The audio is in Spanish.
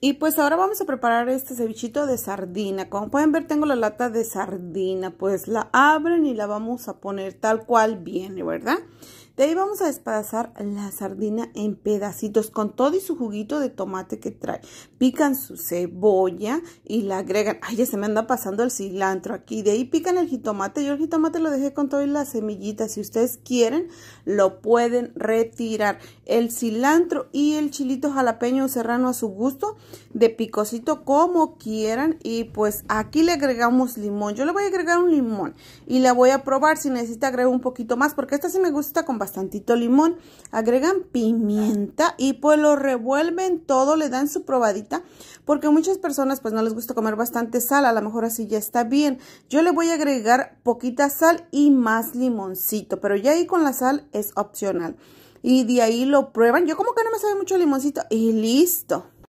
Y pues ahora vamos a preparar este cevichito de sardina. Como pueden ver tengo la lata de sardina, pues la abren y la vamos a poner tal cual viene, ¿verdad? De ahí vamos a despedazar la sardina en pedacitos con todo y su juguito de tomate que trae. Pican su cebolla y la agregan. Ay, ya se me anda pasando el cilantro aquí. De ahí pican el jitomate. Yo el jitomate lo dejé con todo y la semillita. Si ustedes quieren, lo pueden retirar. El cilantro y el chilito jalapeño serrano a su gusto, de picocito como quieran. Y pues aquí le agregamos limón. Yo le voy a agregar un limón y la voy a probar. Si necesita agregar un poquito más, porque esta sí me gusta con bastante bastantito limón, agregan pimienta y pues lo revuelven todo, le dan su probadita, porque muchas personas pues no les gusta comer bastante sal, a lo mejor así ya está bien. Yo le voy a agregar poquita sal y más limoncito, pero ya ahí con la sal es opcional. Y de ahí lo prueban, yo como que no me sabe mucho limoncito y listo.